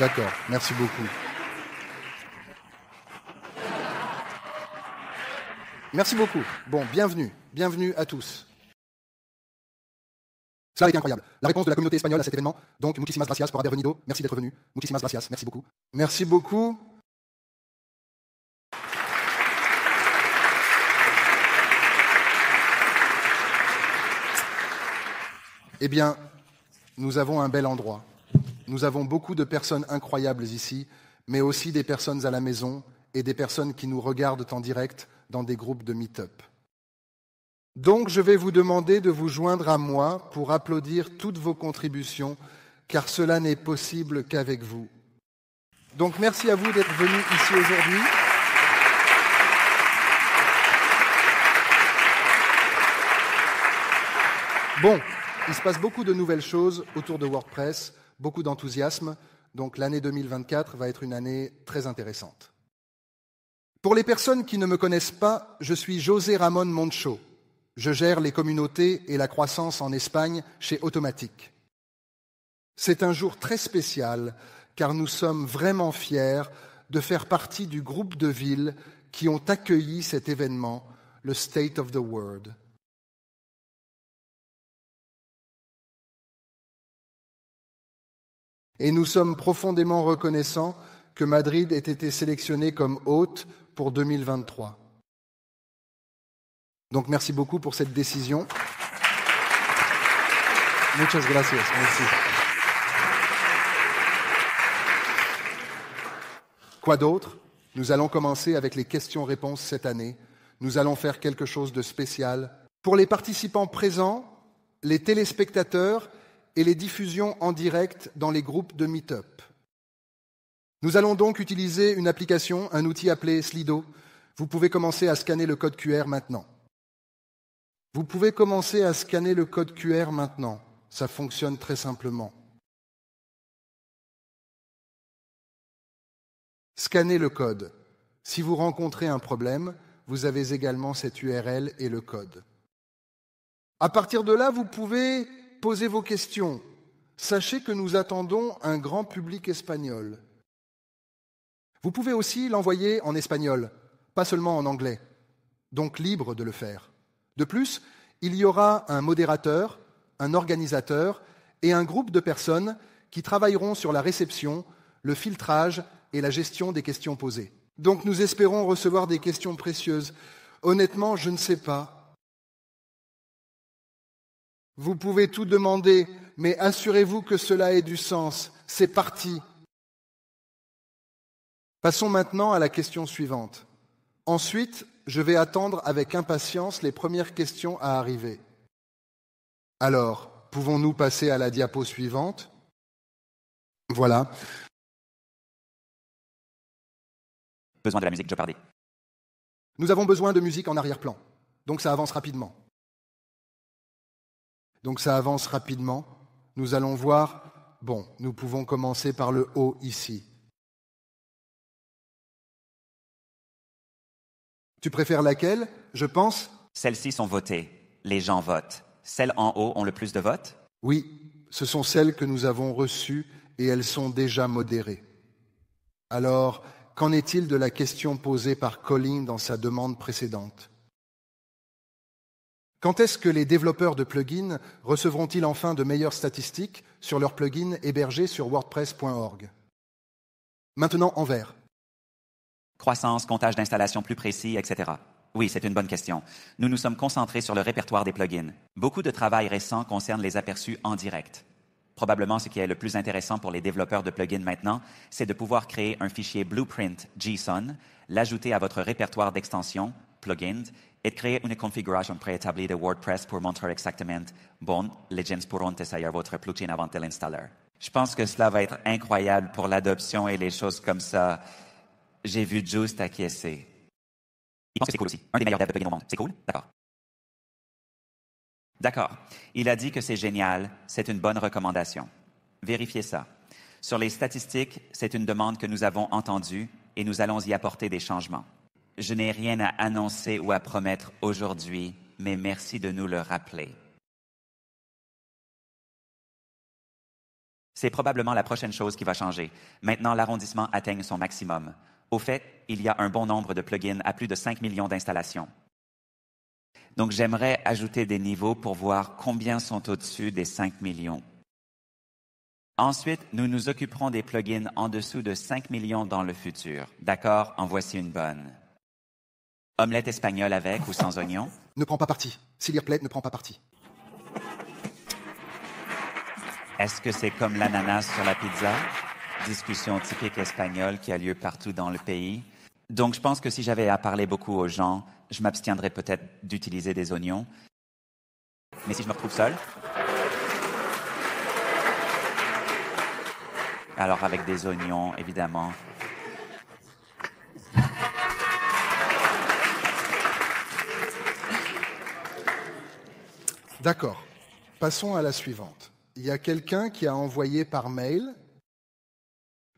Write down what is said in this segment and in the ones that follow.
D'accord, merci beaucoup. Merci beaucoup. Bon, bienvenue, bienvenue à tous. Cela a incroyable. La réponse de la communauté espagnole à cet événement. Donc, muchísimas gracias por haber venido. Merci d'être venu. Muchísimas gracias. Merci beaucoup. Merci beaucoup. Eh bien, nous avons un bel endroit. Nous avons beaucoup de personnes incroyables ici, mais aussi des personnes à la maison et des personnes qui nous regardent en direct dans des groupes de meet-up. Donc je vais vous demander de vous joindre à moi pour applaudir toutes vos contributions, car cela n'est possible qu'avec vous. Donc merci à vous d'être venus ici aujourd'hui. Bon, il se passe beaucoup de nouvelles choses autour de WordPress beaucoup d'enthousiasme. Donc l'année 2024 va être une année très intéressante. Pour les personnes qui ne me connaissent pas, je suis José Ramon Moncho. Je gère les communautés et la croissance en Espagne chez Automatique. C'est un jour très spécial car nous sommes vraiment fiers de faire partie du groupe de villes qui ont accueilli cet événement, le State of the World, Et nous sommes profondément reconnaissants que Madrid ait été sélectionné comme hôte pour 2023. Donc merci beaucoup pour cette décision. Muchas gracias. Merci. Quoi d'autre Nous allons commencer avec les questions-réponses cette année. Nous allons faire quelque chose de spécial. Pour les participants présents, les téléspectateurs et les diffusions en direct dans les groupes de Meetup. Nous allons donc utiliser une application, un outil appelé Slido. Vous pouvez commencer à scanner le code QR maintenant. Vous pouvez commencer à scanner le code QR maintenant. Ça fonctionne très simplement. Scannez le code. Si vous rencontrez un problème, vous avez également cette URL et le code. À partir de là, vous pouvez posez vos questions. Sachez que nous attendons un grand public espagnol. Vous pouvez aussi l'envoyer en espagnol, pas seulement en anglais, donc libre de le faire. De plus, il y aura un modérateur, un organisateur et un groupe de personnes qui travailleront sur la réception, le filtrage et la gestion des questions posées. Donc nous espérons recevoir des questions précieuses. Honnêtement, je ne sais pas. Vous pouvez tout demander, mais assurez-vous que cela ait du sens. C'est parti. Passons maintenant à la question suivante. Ensuite, je vais attendre avec impatience les premières questions à arriver. Alors, pouvons-nous passer à la diapo suivante Voilà. Besoin Nous avons besoin de musique en arrière-plan, donc ça avance rapidement. Donc ça avance rapidement. Nous allons voir, bon, nous pouvons commencer par le haut ici. Tu préfères laquelle, je pense Celles-ci sont votées. Les gens votent. Celles en haut ont le plus de votes Oui, ce sont celles que nous avons reçues et elles sont déjà modérées. Alors, qu'en est-il de la question posée par Colin dans sa demande précédente quand est-ce que les développeurs de plugins recevront-ils enfin de meilleures statistiques sur leurs plugins hébergés sur wordpress.org Maintenant en vert. Croissance, comptage d'installations plus précis, etc. Oui, c'est une bonne question. Nous nous sommes concentrés sur le répertoire des plugins. Beaucoup de travail récent concerne les aperçus en direct. Probablement ce qui est le plus intéressant pour les développeurs de plugins maintenant, c'est de pouvoir créer un fichier blueprint JSON, l'ajouter à votre répertoire d'extension, plugins et créer une configuration préétablie de WordPress pour montrer exactement, bon, les gens pourront essayer votre plugin avant de l'installer. Je pense que cela va être incroyable pour l'adoption et les choses comme ça. J'ai vu juste acquiescer. Il pense que c'est cool aussi. Un des meilleurs devs au monde. C'est cool? D'accord. D'accord. Il a dit que c'est génial. C'est une bonne recommandation. Vérifiez ça. Sur les statistiques, c'est une demande que nous avons entendue et nous allons y apporter des changements. Je n'ai rien à annoncer ou à promettre aujourd'hui, mais merci de nous le rappeler. C'est probablement la prochaine chose qui va changer. Maintenant, l'arrondissement atteigne son maximum. Au fait, il y a un bon nombre de plugins à plus de 5 millions d'installations. Donc j'aimerais ajouter des niveaux pour voir combien sont au-dessus des 5 millions. Ensuite, nous nous occuperons des plugins en dessous de 5 millions dans le futur. D'accord En voici une bonne. Omelette espagnole avec ou sans oignons Ne prends pas parti. S'il y a plaît, ne prends pas parti. Est-ce que c'est comme l'ananas sur la pizza Discussion typique espagnole qui a lieu partout dans le pays. Donc je pense que si j'avais à parler beaucoup aux gens, je m'abstiendrais peut-être d'utiliser des oignons. Mais si je me retrouve seul Alors avec des oignons, évidemment, D'accord. Passons à la suivante. Il y a quelqu'un qui a envoyé par mail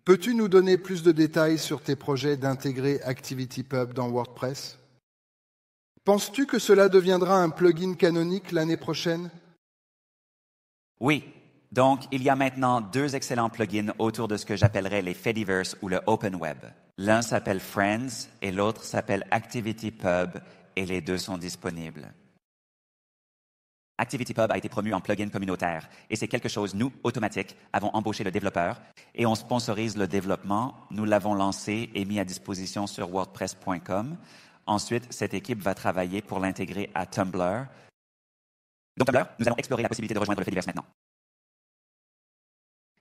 Peux-tu nous donner plus de détails sur tes projets d'intégrer ActivityPub dans WordPress Penses-tu que cela deviendra un plugin canonique l'année prochaine Oui. Donc, il y a maintenant deux excellents plugins autour de ce que j'appellerais les Fediverse ou le Open Web. L'un s'appelle Friends et l'autre s'appelle ActivityPub et les deux sont disponibles. ActivityPub a été promu en plugin communautaire et c'est quelque chose, nous, automatique, avons embauché le développeur et on sponsorise le développement. Nous l'avons lancé et mis à disposition sur wordpress.com. Ensuite, cette équipe va travailler pour l'intégrer à Tumblr. Donc Tumblr, nous allons explorer la possibilité de rejoindre le Fediverse maintenant.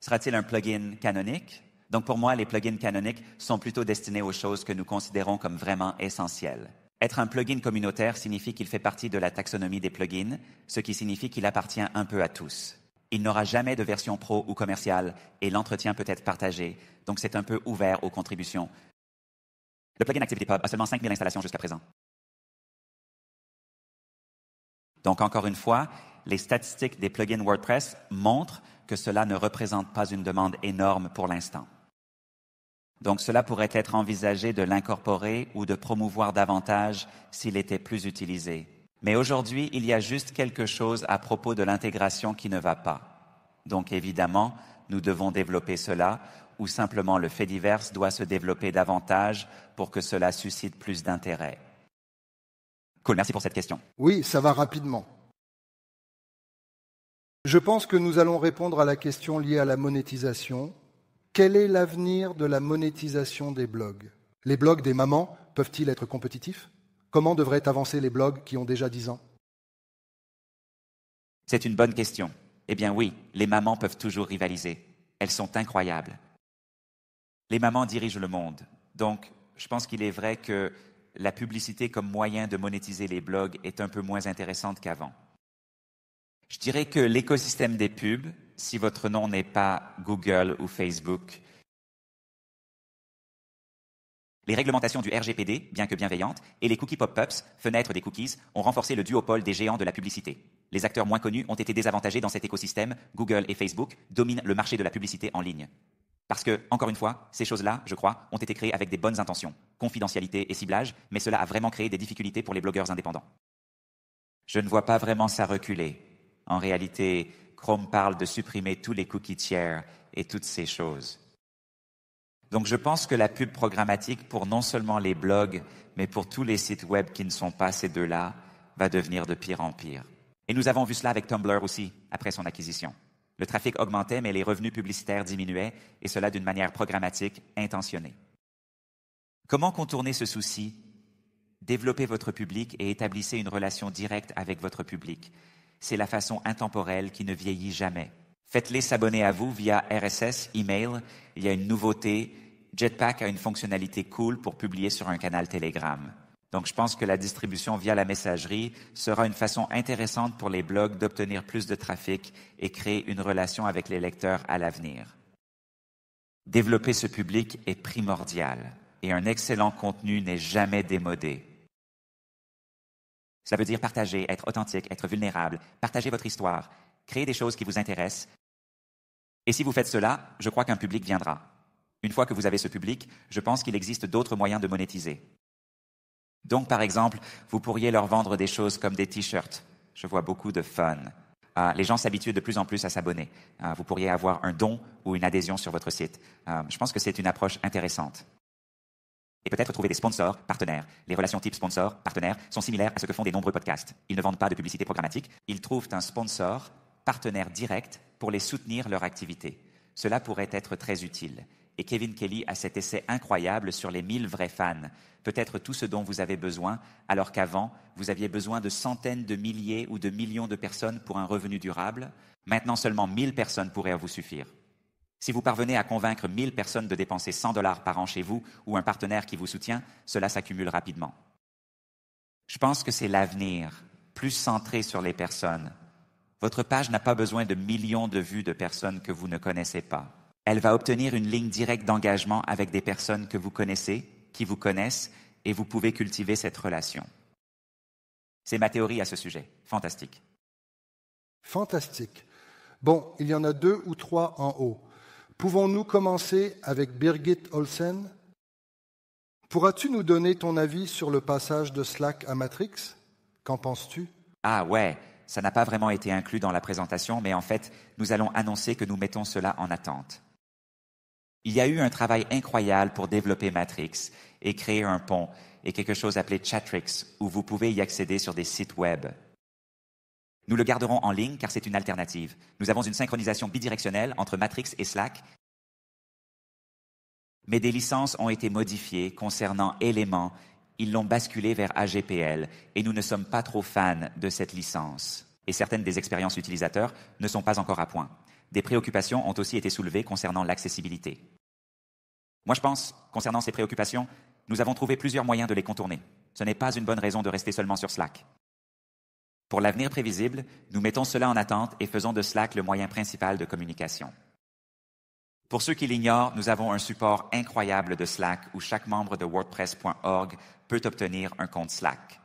Sera-t-il un plugin canonique? Donc pour moi, les plugins canoniques sont plutôt destinés aux choses que nous considérons comme vraiment essentielles. Être un plugin communautaire signifie qu'il fait partie de la taxonomie des plugins, ce qui signifie qu'il appartient un peu à tous. Il n'aura jamais de version pro ou commerciale et l'entretien peut être partagé, donc c'est un peu ouvert aux contributions. Le plugin ActivityPub a seulement 5000 installations jusqu'à présent. Donc encore une fois, les statistiques des plugins WordPress montrent que cela ne représente pas une demande énorme pour l'instant. Donc cela pourrait être envisagé de l'incorporer ou de promouvoir davantage s'il était plus utilisé. Mais aujourd'hui, il y a juste quelque chose à propos de l'intégration qui ne va pas. Donc évidemment, nous devons développer cela ou simplement le fait divers doit se développer davantage pour que cela suscite plus d'intérêt. Cool, merci pour cette question. Oui, ça va rapidement. Je pense que nous allons répondre à la question liée à la monétisation. Quel est l'avenir de la monétisation des blogs Les blogs des mamans peuvent-ils être compétitifs Comment devraient avancer les blogs qui ont déjà 10 ans C'est une bonne question. Eh bien oui, les mamans peuvent toujours rivaliser. Elles sont incroyables. Les mamans dirigent le monde. Donc, je pense qu'il est vrai que la publicité comme moyen de monétiser les blogs est un peu moins intéressante qu'avant. Je dirais que l'écosystème des pubs si votre nom n'est pas Google ou Facebook. Les réglementations du RGPD, bien que bienveillantes, et les cookie pop-ups, fenêtres des cookies, ont renforcé le duopole des géants de la publicité. Les acteurs moins connus ont été désavantagés dans cet écosystème. Google et Facebook dominent le marché de la publicité en ligne. Parce que, encore une fois, ces choses-là, je crois, ont été créées avec des bonnes intentions, confidentialité et ciblage, mais cela a vraiment créé des difficultés pour les blogueurs indépendants. Je ne vois pas vraiment ça reculer. En réalité, Chrome parle de supprimer tous les cookies tiers et toutes ces choses. Donc je pense que la pub programmatique pour non seulement les blogs, mais pour tous les sites web qui ne sont pas ces deux-là, va devenir de pire en pire. Et nous avons vu cela avec Tumblr aussi, après son acquisition. Le trafic augmentait, mais les revenus publicitaires diminuaient, et cela d'une manière programmatique intentionnée. Comment contourner ce souci Développez votre public et établissez une relation directe avec votre public c'est la façon intemporelle qui ne vieillit jamais. Faites-les s'abonner à vous via RSS, email. Il y a une nouveauté. Jetpack a une fonctionnalité cool pour publier sur un canal Telegram. Donc je pense que la distribution via la messagerie sera une façon intéressante pour les blogs d'obtenir plus de trafic et créer une relation avec les lecteurs à l'avenir. Développer ce public est primordial et un excellent contenu n'est jamais démodé. Cela veut dire partager, être authentique, être vulnérable, partager votre histoire, créer des choses qui vous intéressent. Et si vous faites cela, je crois qu'un public viendra. Une fois que vous avez ce public, je pense qu'il existe d'autres moyens de monétiser. Donc, par exemple, vous pourriez leur vendre des choses comme des t-shirts. Je vois beaucoup de fun. Ah, les gens s'habituent de plus en plus à s'abonner. Ah, vous pourriez avoir un don ou une adhésion sur votre site. Ah, je pense que c'est une approche intéressante et peut-être trouver des sponsors, partenaires. Les relations type sponsor, partenaires, sont similaires à ce que font des nombreux podcasts. Ils ne vendent pas de publicité programmatique, ils trouvent un sponsor, partenaire direct pour les soutenir leur activité. Cela pourrait être très utile. Et Kevin Kelly a cet essai incroyable sur les 1000 vrais fans. Peut-être tout ce dont vous avez besoin, alors qu'avant, vous aviez besoin de centaines de milliers ou de millions de personnes pour un revenu durable. Maintenant, seulement 1000 personnes pourraient vous suffire. Si vous parvenez à convaincre 1000 personnes de dépenser 100 dollars par an chez vous ou un partenaire qui vous soutient, cela s'accumule rapidement. Je pense que c'est l'avenir, plus centré sur les personnes. Votre page n'a pas besoin de millions de vues de personnes que vous ne connaissez pas. Elle va obtenir une ligne directe d'engagement avec des personnes que vous connaissez, qui vous connaissent, et vous pouvez cultiver cette relation. C'est ma théorie à ce sujet. Fantastique. Fantastique. Bon, il y en a deux ou trois en haut. Pouvons-nous commencer avec Birgit Olsen Pourras-tu nous donner ton avis sur le passage de Slack à Matrix Qu'en penses-tu Ah ouais, ça n'a pas vraiment été inclus dans la présentation, mais en fait, nous allons annoncer que nous mettons cela en attente. Il y a eu un travail incroyable pour développer Matrix et créer un pont et quelque chose appelé Chatrix où vous pouvez y accéder sur des sites web. Nous le garderons en ligne car c'est une alternative. Nous avons une synchronisation bidirectionnelle entre Matrix et Slack. Mais des licences ont été modifiées concernant éléments. Ils l'ont basculé vers AGPL et nous ne sommes pas trop fans de cette licence. Et certaines des expériences utilisateurs ne sont pas encore à point. Des préoccupations ont aussi été soulevées concernant l'accessibilité. Moi, je pense, concernant ces préoccupations, nous avons trouvé plusieurs moyens de les contourner. Ce n'est pas une bonne raison de rester seulement sur Slack. Pour l'avenir prévisible, nous mettons cela en attente et faisons de Slack le moyen principal de communication. Pour ceux qui l'ignorent, nous avons un support incroyable de Slack où chaque membre de WordPress.org peut obtenir un compte Slack.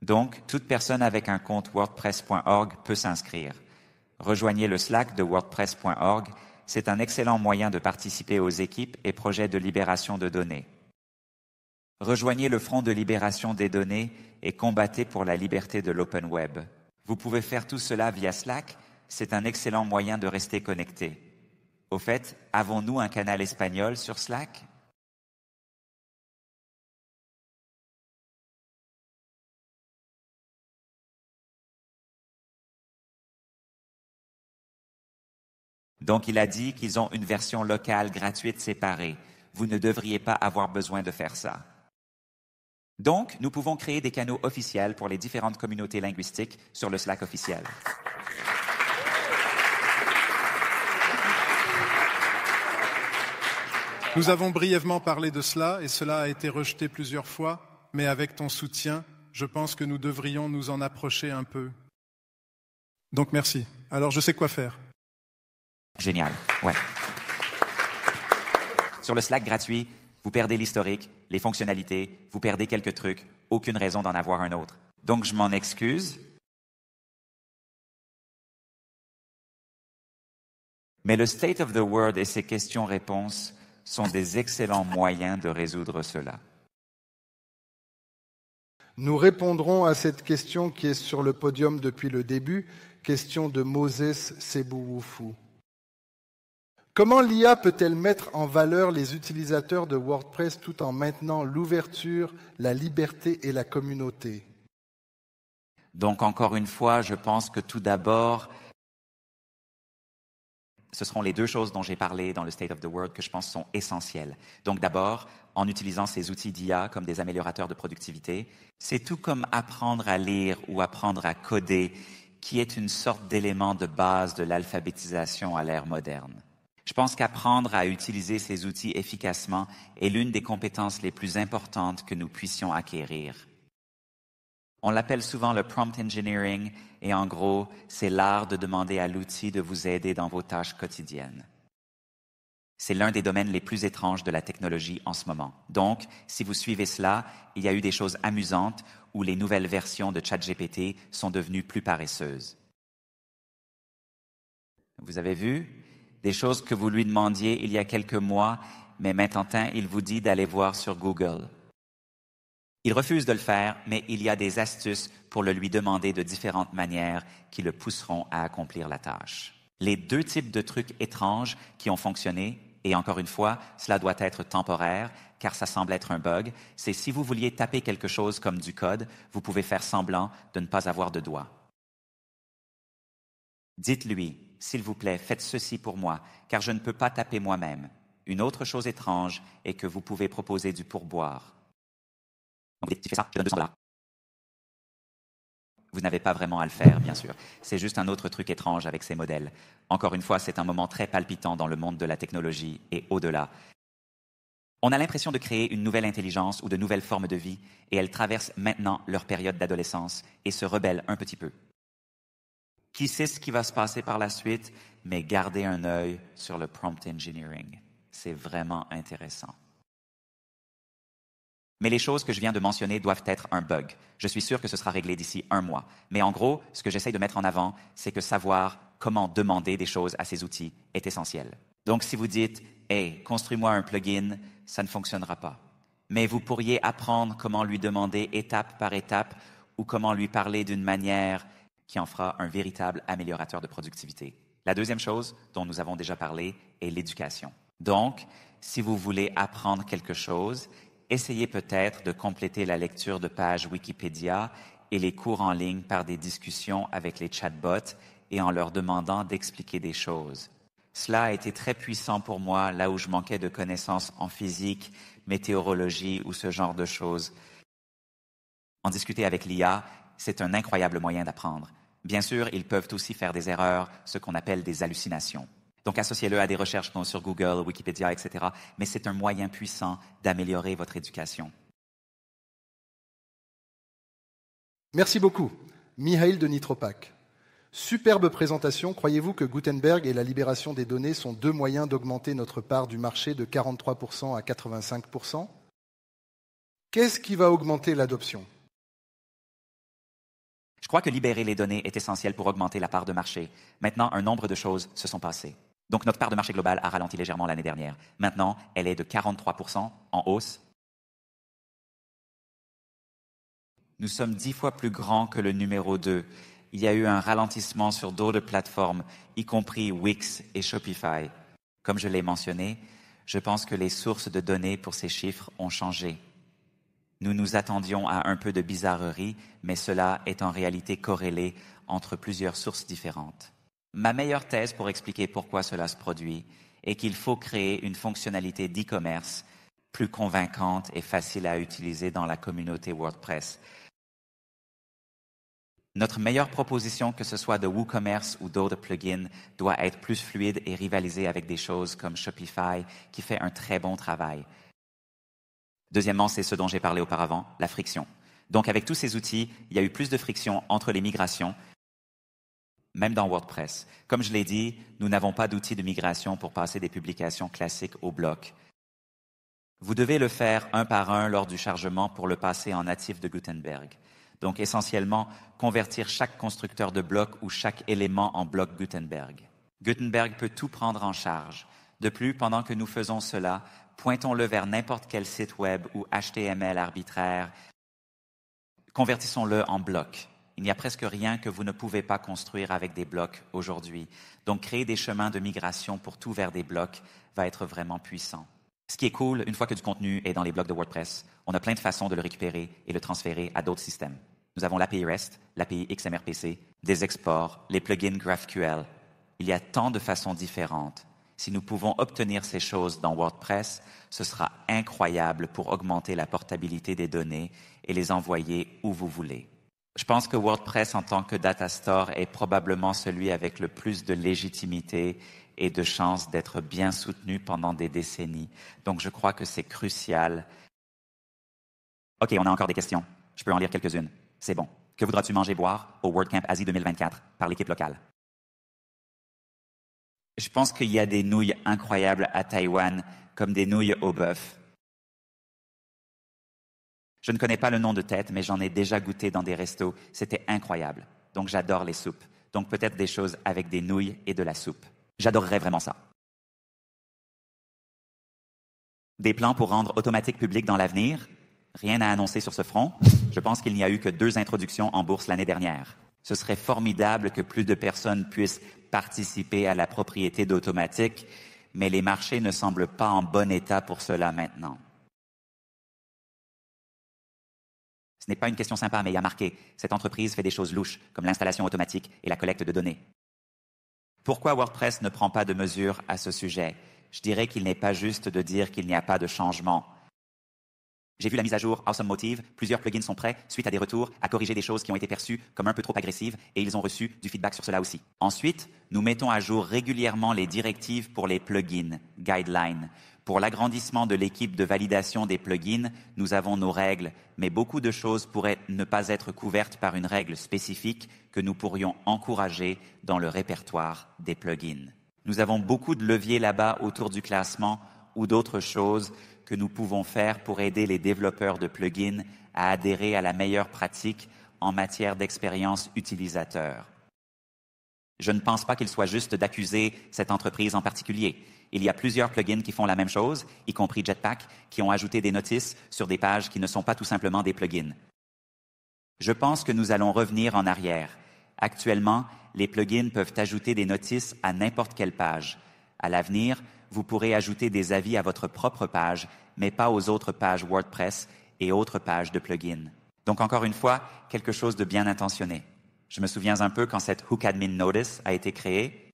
Donc, toute personne avec un compte WordPress.org peut s'inscrire. Rejoignez le Slack de WordPress.org, c'est un excellent moyen de participer aux équipes et projets de libération de données. Rejoignez le Front de libération des données et combattez pour la liberté de l'open web. Vous pouvez faire tout cela via Slack, c'est un excellent moyen de rester connecté. Au fait, avons-nous un canal espagnol sur Slack Donc il a dit qu'ils ont une version locale gratuite séparée. Vous ne devriez pas avoir besoin de faire ça. Donc, nous pouvons créer des canaux officiels pour les différentes communautés linguistiques sur le Slack officiel. Nous avons brièvement parlé de cela et cela a été rejeté plusieurs fois, mais avec ton soutien, je pense que nous devrions nous en approcher un peu. Donc merci. Alors je sais quoi faire. Génial. Ouais. Sur le Slack gratuit, vous perdez l'historique, les fonctionnalités, vous perdez quelques trucs, aucune raison d'en avoir un autre. Donc je m'en excuse. Mais le State of the World et ses questions-réponses sont des excellents moyens de résoudre cela. Nous répondrons à cette question qui est sur le podium depuis le début, question de Moses Sebououfou. Comment l'IA peut-elle mettre en valeur les utilisateurs de WordPress tout en maintenant l'ouverture, la liberté et la communauté Donc encore une fois, je pense que tout d'abord, ce seront les deux choses dont j'ai parlé dans le State of the World que je pense sont essentielles. Donc d'abord, en utilisant ces outils d'IA comme des améliorateurs de productivité, c'est tout comme apprendre à lire ou apprendre à coder, qui est une sorte d'élément de base de l'alphabétisation à l'ère moderne. Je pense qu'apprendre à utiliser ces outils efficacement est l'une des compétences les plus importantes que nous puissions acquérir. On l'appelle souvent le prompt engineering et en gros, c'est l'art de demander à l'outil de vous aider dans vos tâches quotidiennes. C'est l'un des domaines les plus étranges de la technologie en ce moment. Donc, si vous suivez cela, il y a eu des choses amusantes où les nouvelles versions de ChatGPT sont devenues plus paresseuses. Vous avez vu, des choses que vous lui demandiez il y a quelques mois, mais maintenant il vous dit d'aller voir sur Google. Il refuse de le faire, mais il y a des astuces pour le lui demander de différentes manières qui le pousseront à accomplir la tâche. Les deux types de trucs étranges qui ont fonctionné, et encore une fois, cela doit être temporaire, car ça semble être un bug, c'est si vous vouliez taper quelque chose comme du code, vous pouvez faire semblant de ne pas avoir de doigts. Dites-lui, s'il vous plaît, faites ceci pour moi, car je ne peux pas taper moi-même. Une autre chose étrange est que vous pouvez proposer du pourboire. Vous n'avez pas vraiment à le faire, bien sûr. C'est juste un autre truc étrange avec ces modèles. Encore une fois, c'est un moment très palpitant dans le monde de la technologie et au-delà. On a l'impression de créer une nouvelle intelligence ou de nouvelles formes de vie, et elles traversent maintenant leur période d'adolescence et se rebellent un petit peu qui sait ce qui va se passer par la suite, mais gardez un œil sur le prompt engineering. C'est vraiment intéressant. Mais les choses que je viens de mentionner doivent être un bug. Je suis sûr que ce sera réglé d'ici un mois. Mais en gros, ce que j'essaye de mettre en avant, c'est que savoir comment demander des choses à ces outils est essentiel. Donc si vous dites, Hey, construis-moi un plugin, ça ne fonctionnera pas. Mais vous pourriez apprendre comment lui demander étape par étape ou comment lui parler d'une manière qui en fera un véritable améliorateur de productivité. La deuxième chose dont nous avons déjà parlé est l'éducation. Donc, si vous voulez apprendre quelque chose, essayez peut-être de compléter la lecture de pages Wikipédia et les cours en ligne par des discussions avec les chatbots et en leur demandant d'expliquer des choses. Cela a été très puissant pour moi là où je manquais de connaissances en physique, météorologie ou ce genre de choses. En discuter avec l'IA c'est un incroyable moyen d'apprendre. Bien sûr, ils peuvent aussi faire des erreurs, ce qu'on appelle des hallucinations. Donc associez-le à des recherches sur Google, Wikipédia, etc. Mais c'est un moyen puissant d'améliorer votre éducation. Merci beaucoup. Mihail de Nitropac. Superbe présentation. Croyez-vous que Gutenberg et la libération des données sont deux moyens d'augmenter notre part du marché de 43% à 85% Qu'est-ce qui va augmenter l'adoption je crois que libérer les données est essentiel pour augmenter la part de marché. Maintenant, un nombre de choses se sont passées. Donc notre part de marché globale a ralenti légèrement l'année dernière. Maintenant, elle est de 43% en hausse. Nous sommes dix fois plus grands que le numéro 2. Il y a eu un ralentissement sur d'autres plateformes, y compris Wix et Shopify. Comme je l'ai mentionné, je pense que les sources de données pour ces chiffres ont changé. Nous nous attendions à un peu de bizarrerie, mais cela est en réalité corrélé entre plusieurs sources différentes. Ma meilleure thèse pour expliquer pourquoi cela se produit est qu'il faut créer une fonctionnalité d'e-commerce plus convaincante et facile à utiliser dans la communauté WordPress. Notre meilleure proposition, que ce soit de WooCommerce ou d'autres plugins, doit être plus fluide et rivaliser avec des choses comme Shopify, qui fait un très bon travail. Deuxièmement, c'est ce dont j'ai parlé auparavant, la friction. Donc avec tous ces outils, il y a eu plus de friction entre les migrations, même dans WordPress. Comme je l'ai dit, nous n'avons pas d'outils de migration pour passer des publications classiques au bloc. Vous devez le faire un par un lors du chargement pour le passer en natif de Gutenberg. Donc essentiellement, convertir chaque constructeur de bloc ou chaque élément en bloc Gutenberg. Gutenberg peut tout prendre en charge. De plus, pendant que nous faisons cela, pointons-le vers n'importe quel site web ou HTML arbitraire, convertissons-le en blocs. Il n'y a presque rien que vous ne pouvez pas construire avec des blocs aujourd'hui. Donc créer des chemins de migration pour tout vers des blocs va être vraiment puissant. Ce qui est cool, une fois que du contenu est dans les blocs de WordPress, on a plein de façons de le récupérer et le transférer à d'autres systèmes. Nous avons l'API REST, l'API XMRPC, des exports, les plugins GraphQL. Il y a tant de façons différentes. Si nous pouvons obtenir ces choses dans WordPress, ce sera incroyable pour augmenter la portabilité des données et les envoyer où vous voulez. Je pense que WordPress en tant que data store est probablement celui avec le plus de légitimité et de chances d'être bien soutenu pendant des décennies. Donc je crois que c'est crucial. OK, on a encore des questions. Je peux en lire quelques-unes. C'est bon. Que voudras-tu manger boire au WordCamp Asie 2024 par l'équipe locale? Je pense qu'il y a des nouilles incroyables à Taïwan, comme des nouilles au bœuf. Je ne connais pas le nom de tête, mais j'en ai déjà goûté dans des restos. C'était incroyable. Donc j'adore les soupes. Donc peut-être des choses avec des nouilles et de la soupe. J'adorerais vraiment ça. Des plans pour rendre automatique public dans l'avenir Rien à annoncer sur ce front. Je pense qu'il n'y a eu que deux introductions en bourse l'année dernière. Ce serait formidable que plus de personnes puissent participer à la propriété d'automatique, mais les marchés ne semblent pas en bon état pour cela maintenant. Ce n'est pas une question sympa, mais il y a marqué cette entreprise fait des choses louches, comme l'installation automatique et la collecte de données. Pourquoi WordPress ne prend pas de mesures à ce sujet Je dirais qu'il n'est pas juste de dire qu'il n'y a pas de changement. J'ai vu la mise à jour Awesome Motive, plusieurs plugins sont prêts suite à des retours à corriger des choses qui ont été perçues comme un peu trop agressives et ils ont reçu du feedback sur cela aussi. Ensuite, nous mettons à jour régulièrement les directives pour les plugins, guidelines. Pour l'agrandissement de l'équipe de validation des plugins, nous avons nos règles, mais beaucoup de choses pourraient ne pas être couvertes par une règle spécifique que nous pourrions encourager dans le répertoire des plugins. Nous avons beaucoup de leviers là-bas autour du classement ou d'autres choses que nous pouvons faire pour aider les développeurs de plugins à adhérer à la meilleure pratique en matière d'expérience utilisateur. Je ne pense pas qu'il soit juste d'accuser cette entreprise en particulier. Il y a plusieurs plugins qui font la même chose, y compris Jetpack, qui ont ajouté des notices sur des pages qui ne sont pas tout simplement des plugins. Je pense que nous allons revenir en arrière. Actuellement, les plugins peuvent ajouter des notices à n'importe quelle page. À l'avenir, vous pourrez ajouter des avis à votre propre page, mais pas aux autres pages WordPress et autres pages de plugins. Donc encore une fois, quelque chose de bien intentionné. Je me souviens un peu quand cette Hook Admin Notice a été créée,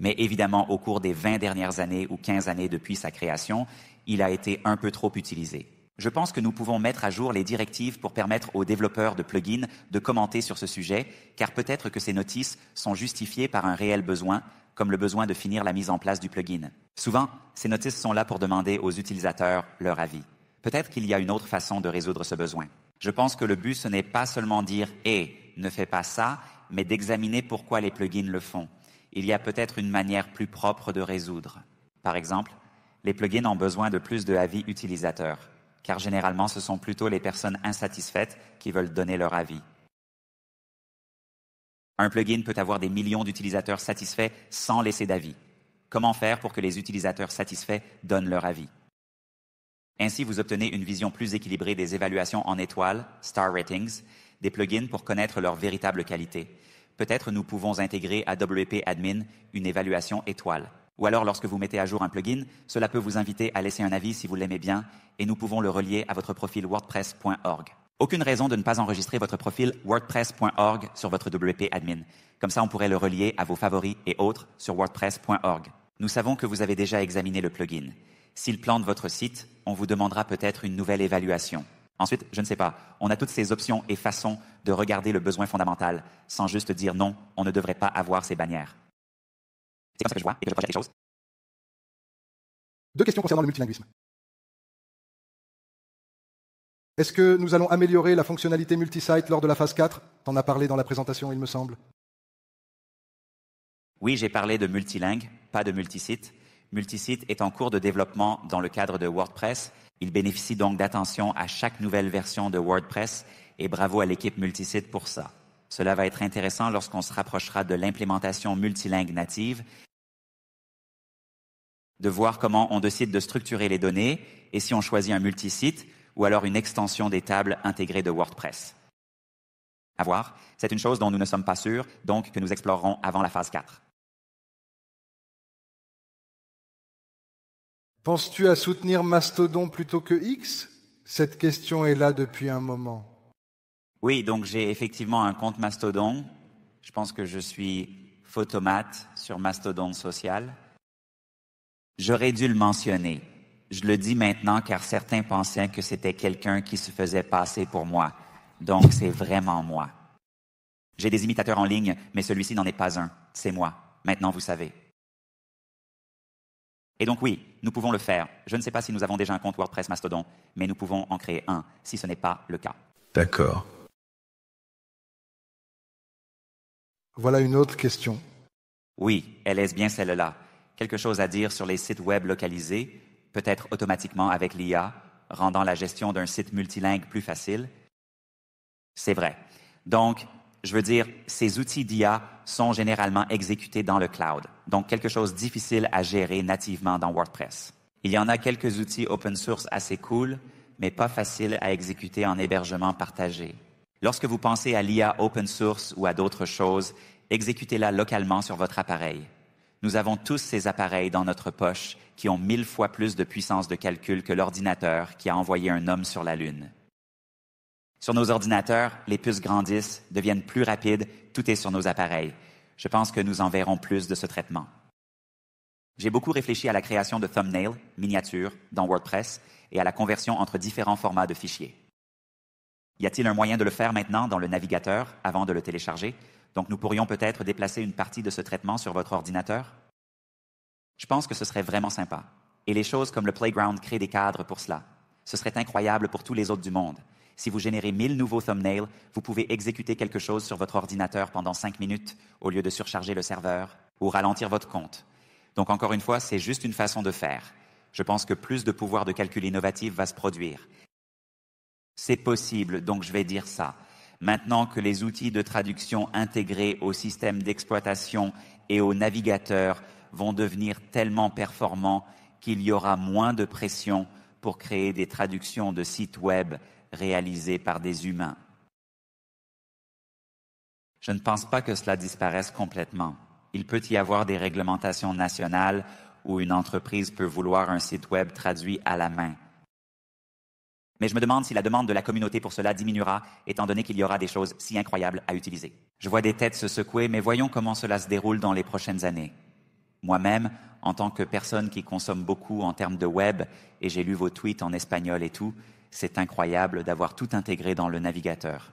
mais évidemment au cours des 20 dernières années ou 15 années depuis sa création, il a été un peu trop utilisé. Je pense que nous pouvons mettre à jour les directives pour permettre aux développeurs de plugins de commenter sur ce sujet, car peut-être que ces notices sont justifiées par un réel besoin, comme le besoin de finir la mise en place du plugin. Souvent, ces notices sont là pour demander aux utilisateurs leur avis. Peut-être qu'il y a une autre façon de résoudre ce besoin. Je pense que le but, ce n'est pas seulement dire Eh, ne fais pas ça, mais d'examiner pourquoi les plugins le font. Il y a peut-être une manière plus propre de résoudre. Par exemple, les plugins ont besoin de plus de avis utilisateurs car généralement ce sont plutôt les personnes insatisfaites qui veulent donner leur avis. Un plugin peut avoir des millions d'utilisateurs satisfaits sans laisser d'avis. Comment faire pour que les utilisateurs satisfaits donnent leur avis Ainsi, vous obtenez une vision plus équilibrée des évaluations en étoiles, star ratings, des plugins pour connaître leur véritable qualité. Peut-être nous pouvons intégrer à WP Admin une évaluation étoile, ou alors, lorsque vous mettez à jour un plugin, cela peut vous inviter à laisser un avis si vous l'aimez bien, et nous pouvons le relier à votre profil WordPress.org. Aucune raison de ne pas enregistrer votre profil WordPress.org sur votre WP Admin. Comme ça, on pourrait le relier à vos favoris et autres sur WordPress.org. Nous savons que vous avez déjà examiné le plugin. S'il plante votre site, on vous demandera peut-être une nouvelle évaluation. Ensuite, je ne sais pas, on a toutes ces options et façons de regarder le besoin fondamental, sans juste dire non, on ne devrait pas avoir ces bannières. C'est comme ça que je vois et que je projette les choses. Deux questions concernant le multilinguisme. Est-ce que nous allons améliorer la fonctionnalité multisite lors de la phase 4 T'en as parlé dans la présentation, il me semble. Oui, j'ai parlé de multilingue, pas de multisite. Multisite est en cours de développement dans le cadre de WordPress. Il bénéficie donc d'attention à chaque nouvelle version de WordPress et bravo à l'équipe Multisite pour ça. Cela va être intéressant lorsqu'on se rapprochera de l'implémentation multilingue native, de voir comment on décide de structurer les données et si on choisit un multisite ou alors une extension des tables intégrées de WordPress. À voir, c'est une chose dont nous ne sommes pas sûrs, donc que nous explorerons avant la phase 4. Penses-tu à soutenir Mastodon plutôt que X Cette question est là depuis un moment. Oui, donc j'ai effectivement un compte Mastodon. Je pense que je suis photomate sur Mastodon social. J'aurais dû le mentionner. Je le dis maintenant car certains pensaient que c'était quelqu'un qui se faisait passer pour moi. Donc c'est vraiment moi. J'ai des imitateurs en ligne, mais celui-ci n'en est pas un. C'est moi. Maintenant vous savez. Et donc oui, nous pouvons le faire. Je ne sais pas si nous avons déjà un compte WordPress Mastodon, mais nous pouvons en créer un si ce n'est pas le cas. D'accord. Voilà une autre question. Oui, elle est bien celle-là. Quelque chose à dire sur les sites web localisés, peut-être automatiquement avec l'IA, rendant la gestion d'un site multilingue plus facile? C'est vrai. Donc, je veux dire, ces outils d'IA sont généralement exécutés dans le cloud, donc quelque chose de difficile à gérer nativement dans WordPress. Il y en a quelques outils open source assez cool, mais pas faciles à exécuter en hébergement partagé. Lorsque vous pensez à l'IA open source ou à d'autres choses, exécutez-la localement sur votre appareil. Nous avons tous ces appareils dans notre poche qui ont mille fois plus de puissance de calcul que l'ordinateur qui a envoyé un homme sur la Lune. Sur nos ordinateurs, les puces grandissent, deviennent plus rapides, tout est sur nos appareils. Je pense que nous en verrons plus de ce traitement. J'ai beaucoup réfléchi à la création de thumbnails, miniatures, dans WordPress, et à la conversion entre différents formats de fichiers. Y a-t-il un moyen de le faire maintenant dans le navigateur avant de le télécharger Donc nous pourrions peut-être déplacer une partie de ce traitement sur votre ordinateur Je pense que ce serait vraiment sympa. Et les choses comme le Playground créent des cadres pour cela. Ce serait incroyable pour tous les autres du monde. Si vous générez 1000 nouveaux thumbnails, vous pouvez exécuter quelque chose sur votre ordinateur pendant 5 minutes au lieu de surcharger le serveur ou ralentir votre compte. Donc encore une fois, c'est juste une façon de faire. Je pense que plus de pouvoir de calcul innovatif va se produire. C'est possible, donc je vais dire ça. Maintenant que les outils de traduction intégrés au système d'exploitation et aux navigateurs vont devenir tellement performants qu'il y aura moins de pression pour créer des traductions de sites web réalisées par des humains. Je ne pense pas que cela disparaisse complètement. Il peut y avoir des réglementations nationales où une entreprise peut vouloir un site web traduit à la main. Mais je me demande si la demande de la communauté pour cela diminuera, étant donné qu'il y aura des choses si incroyables à utiliser. Je vois des têtes se secouer, mais voyons comment cela se déroule dans les prochaines années. Moi-même, en tant que personne qui consomme beaucoup en termes de web, et j'ai lu vos tweets en espagnol et tout, c'est incroyable d'avoir tout intégré dans le navigateur.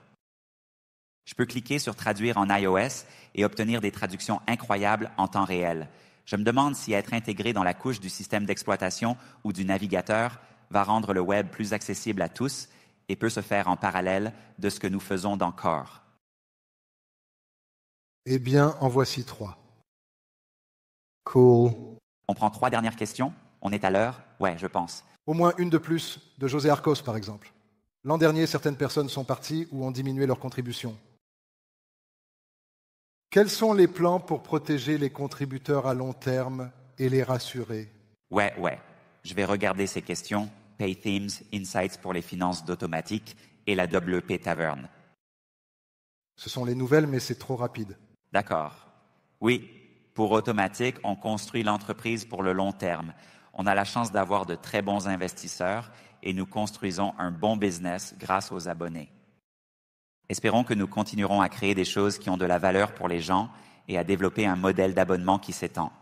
Je peux cliquer sur Traduire en iOS et obtenir des traductions incroyables en temps réel. Je me demande si être intégré dans la couche du système d'exploitation ou du navigateur, va rendre le web plus accessible à tous et peut se faire en parallèle de ce que nous faisons dans Core. Eh bien, en voici trois. Cool. On prend trois dernières questions. On est à l'heure Ouais, je pense. Au moins une de plus, de José Arcos par exemple. L'an dernier, certaines personnes sont parties ou ont diminué leur contribution. Quels sont les plans pour protéger les contributeurs à long terme et les rassurer Ouais, ouais. Je vais regarder ces questions. PayThemes Insights pour les finances d'automatique et la WP Tavern. Ce sont les nouvelles, mais c'est trop rapide. D'accord. Oui, pour Automatique, on construit l'entreprise pour le long terme. On a la chance d'avoir de très bons investisseurs et nous construisons un bon business grâce aux abonnés. Espérons que nous continuerons à créer des choses qui ont de la valeur pour les gens et à développer un modèle d'abonnement qui s'étend.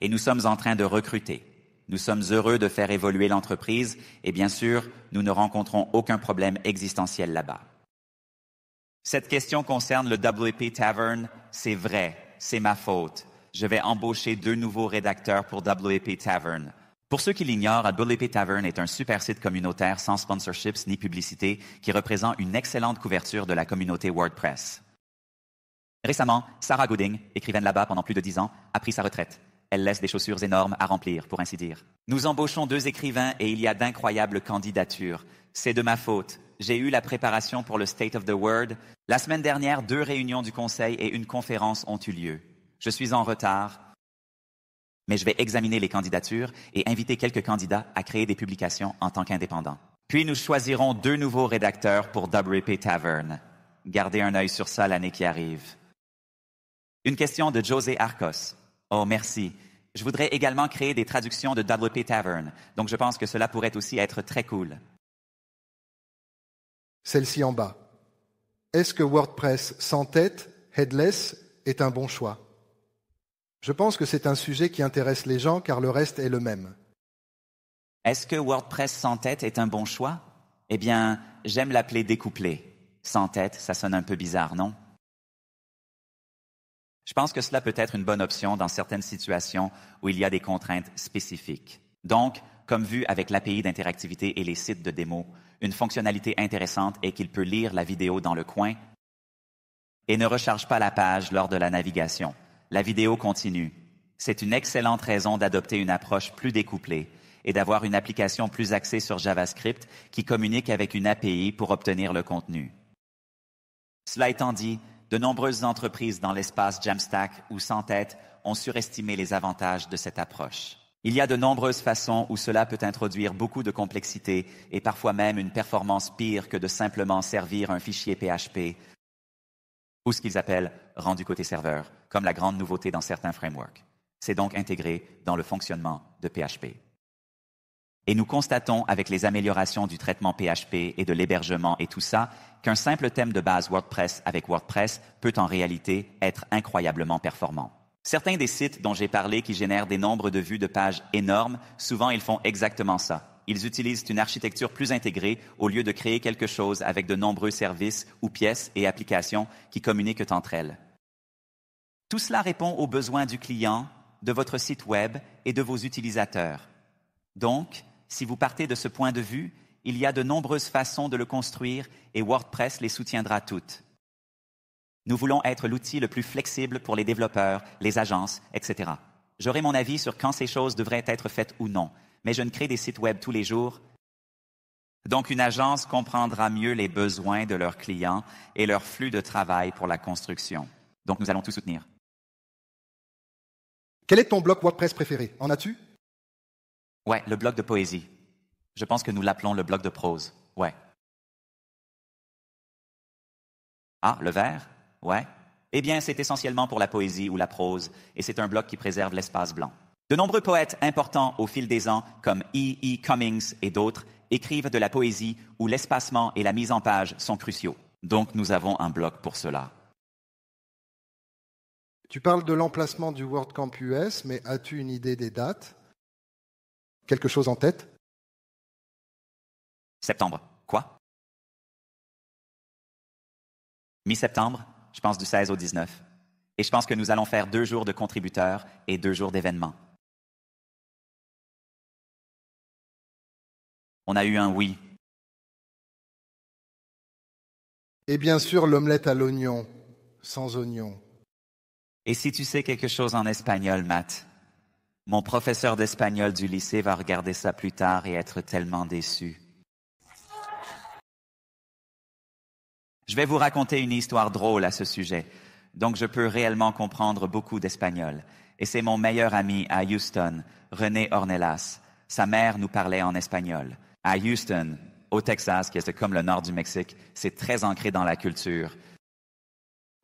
Et nous sommes en train de recruter. Nous sommes heureux de faire évoluer l'entreprise et bien sûr, nous ne rencontrons aucun problème existentiel là-bas. Cette question concerne le WP Tavern. C'est vrai, c'est ma faute. Je vais embaucher deux nouveaux rédacteurs pour WP Tavern. Pour ceux qui l'ignorent, WP Tavern est un super site communautaire sans sponsorships ni publicité qui représente une excellente couverture de la communauté WordPress. Récemment, Sarah Gooding, écrivaine là-bas pendant plus de dix ans, a pris sa retraite elle laisse des chaussures énormes à remplir, pour ainsi dire. Nous embauchons deux écrivains et il y a d'incroyables candidatures. C'est de ma faute. J'ai eu la préparation pour le State of the World. La semaine dernière, deux réunions du Conseil et une conférence ont eu lieu. Je suis en retard, mais je vais examiner les candidatures et inviter quelques candidats à créer des publications en tant qu'indépendants. Puis nous choisirons deux nouveaux rédacteurs pour WP Tavern. Gardez un œil sur ça l'année qui arrive. Une question de José Arcos. Oh, merci. Je voudrais également créer des traductions de WP Tavern, donc je pense que cela pourrait aussi être très cool. Celle-ci en bas. Est-ce que WordPress sans tête, headless, est un bon choix Je pense que c'est un sujet qui intéresse les gens car le reste est le même. Est-ce que WordPress sans tête est un bon choix Eh bien, j'aime l'appeler découplé. Sans tête, ça sonne un peu bizarre, non je pense que cela peut être une bonne option dans certaines situations où il y a des contraintes spécifiques. Donc, comme vu avec l'API d'interactivité et les sites de démo, une fonctionnalité intéressante est qu'il peut lire la vidéo dans le coin et ne recharge pas la page lors de la navigation. La vidéo continue. C'est une excellente raison d'adopter une approche plus découplée et d'avoir une application plus axée sur JavaScript qui communique avec une API pour obtenir le contenu. Cela étant dit, de nombreuses entreprises dans l'espace Jamstack ou sans tête ont surestimé les avantages de cette approche. Il y a de nombreuses façons où cela peut introduire beaucoup de complexité et parfois même une performance pire que de simplement servir un fichier PHP ou ce qu'ils appellent rendu côté serveur, comme la grande nouveauté dans certains frameworks. C'est donc intégré dans le fonctionnement de PHP. Et nous constatons, avec les améliorations du traitement PHP et de l'hébergement et tout ça, qu'un simple thème de base WordPress avec WordPress peut en réalité être incroyablement performant. Certains des sites dont j'ai parlé qui génèrent des nombres de vues de pages énormes, souvent ils font exactement ça. Ils utilisent une architecture plus intégrée au lieu de créer quelque chose avec de nombreux services ou pièces et applications qui communiquent entre elles. Tout cela répond aux besoins du client, de votre site Web et de vos utilisateurs. Donc, si vous partez de ce point de vue, il y a de nombreuses façons de le construire et WordPress les soutiendra toutes. Nous voulons être l'outil le plus flexible pour les développeurs, les agences, etc. J'aurai mon avis sur quand ces choses devraient être faites ou non, mais je ne crée des sites web tous les jours. Donc une agence comprendra mieux les besoins de leurs clients et leur flux de travail pour la construction. Donc nous allons tout soutenir. Quel est ton blog WordPress préféré En as-tu Ouais, le bloc de poésie. Je pense que nous l'appelons le bloc de prose. Ouais. Ah, le vert? Ouais. Eh bien, c'est essentiellement pour la poésie ou la prose, et c'est un bloc qui préserve l'espace blanc. De nombreux poètes importants au fil des ans, comme E. E. Cummings et d'autres, écrivent de la poésie où l'espacement et la mise en page sont cruciaux. Donc nous avons un bloc pour cela. Tu parles de l'emplacement du WordCamp US, mais as-tu une idée des dates Quelque chose en tête Septembre. Quoi Mi-septembre, je pense du 16 au 19. Et je pense que nous allons faire deux jours de contributeurs et deux jours d'événements. On a eu un oui. Et bien sûr, l'omelette à l'oignon, sans oignon. Et si tu sais quelque chose en espagnol, Matt, mon professeur d'espagnol du lycée va regarder ça plus tard et être tellement déçu. Je vais vous raconter une histoire drôle à ce sujet, donc je peux réellement comprendre beaucoup d'espagnol. Et c'est mon meilleur ami à Houston, René Ornelas. Sa mère nous parlait en espagnol. À Houston, au Texas, qui est comme le nord du Mexique, c'est très ancré dans la culture.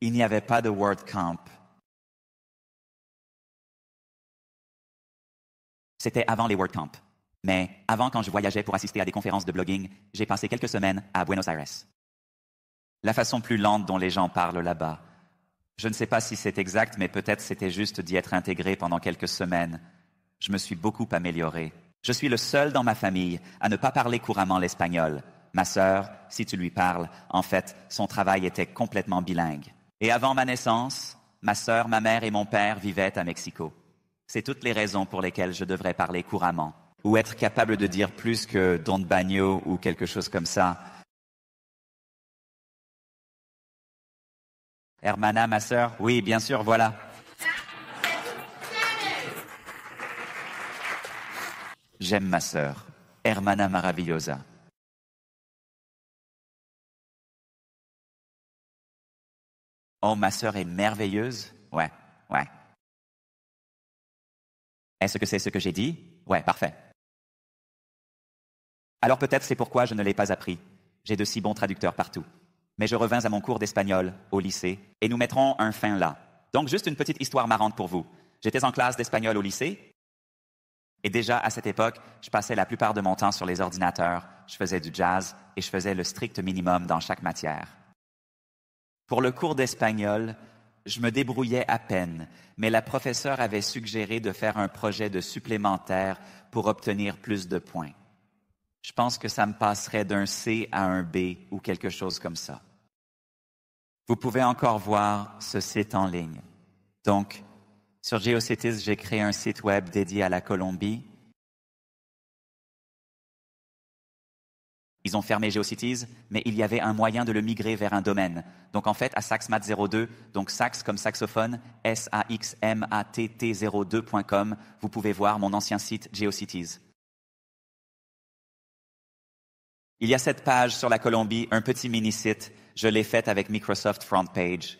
Il n'y avait pas de word camp C'était avant les WordCamp. Mais avant, quand je voyageais pour assister à des conférences de blogging, j'ai passé quelques semaines à Buenos Aires. La façon plus lente dont les gens parlent là-bas. Je ne sais pas si c'est exact, mais peut-être c'était juste d'y être intégré pendant quelques semaines. Je me suis beaucoup amélioré. Je suis le seul dans ma famille à ne pas parler couramment l'espagnol. Ma sœur, si tu lui parles, en fait, son travail était complètement bilingue. Et avant ma naissance, ma sœur, ma mère et mon père vivaient à Mexico. C'est toutes les raisons pour lesquelles je devrais parler couramment ou être capable de dire plus que Don Bagno ou quelque chose comme ça. Hermana, ma sœur Oui, bien sûr, voilà. J'aime ma sœur, Hermana Maravillosa. Oh, ma sœur est merveilleuse Ouais, ouais. Est-ce que c'est ce que j'ai dit Ouais, parfait. Alors peut-être c'est pourquoi je ne l'ai pas appris. J'ai de si bons traducteurs partout. Mais je revins à mon cours d'espagnol au lycée et nous mettrons un fin là. Donc juste une petite histoire marrante pour vous. J'étais en classe d'espagnol au lycée et déjà à cette époque, je passais la plupart de mon temps sur les ordinateurs, je faisais du jazz et je faisais le strict minimum dans chaque matière. Pour le cours d'espagnol, je me débrouillais à peine, mais la professeure avait suggéré de faire un projet de supplémentaire pour obtenir plus de points. Je pense que ça me passerait d'un C à un B ou quelque chose comme ça. Vous pouvez encore voir ce site en ligne. Donc, sur Geocities, j'ai créé un site web dédié à la Colombie Ils ont fermé GeoCities, mais il y avait un moyen de le migrer vers un domaine. Donc en fait, à saxmat02, donc sax comme saxophone, S-A-X-M-A-T-T02.com, vous pouvez voir mon ancien site GeoCities. Il y a cette page sur la Colombie, un petit mini-site. Je l'ai faite avec Microsoft Front Page.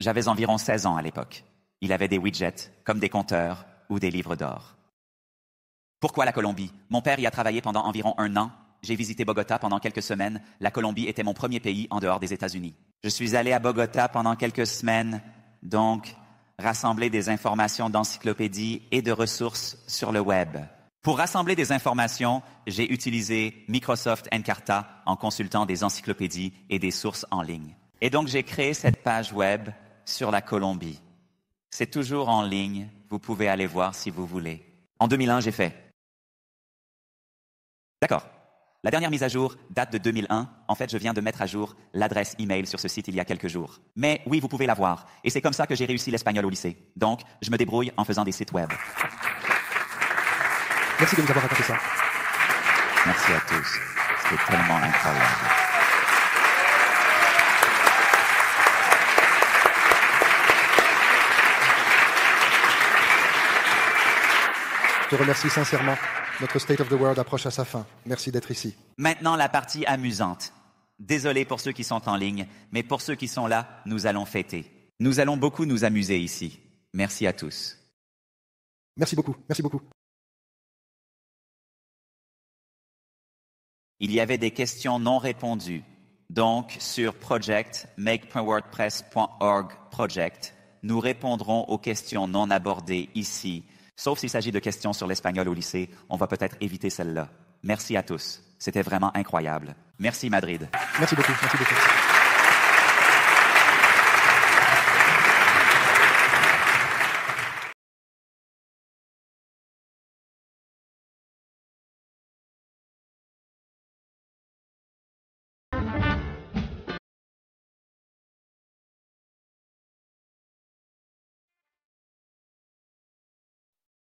J'avais environ 16 ans à l'époque. Il avait des widgets, comme des compteurs ou des livres d'or. Pourquoi la Colombie Mon père y a travaillé pendant environ un an j'ai visité Bogota pendant quelques semaines. La Colombie était mon premier pays en dehors des États-Unis. Je suis allé à Bogota pendant quelques semaines, donc rassembler des informations d'encyclopédies et de ressources sur le web. Pour rassembler des informations, j'ai utilisé Microsoft Encarta en consultant des encyclopédies et des sources en ligne. Et donc j'ai créé cette page web sur la Colombie. C'est toujours en ligne, vous pouvez aller voir si vous voulez. En 2001, j'ai fait. D'accord. La dernière mise à jour date de 2001. En fait, je viens de mettre à jour l'adresse email sur ce site il y a quelques jours. Mais oui, vous pouvez la voir. Et c'est comme ça que j'ai réussi l'espagnol au lycée. Donc, je me débrouille en faisant des sites web. Merci de nous avoir raconté ça. Merci à tous. C'était tellement incroyable. Je te remercie sincèrement. Notre State of the World approche à sa fin. Merci d'être ici. Maintenant, la partie amusante. Désolé pour ceux qui sont en ligne, mais pour ceux qui sont là, nous allons fêter. Nous allons beaucoup nous amuser ici. Merci à tous. Merci beaucoup, merci beaucoup. Il y avait des questions non répondues. Donc, sur project, make.wordpress.org project, nous répondrons aux questions non abordées ici Sauf s'il s'agit de questions sur l'espagnol au lycée, on va peut-être éviter celle-là. Merci à tous. C'était vraiment incroyable. Merci Madrid. Merci beaucoup.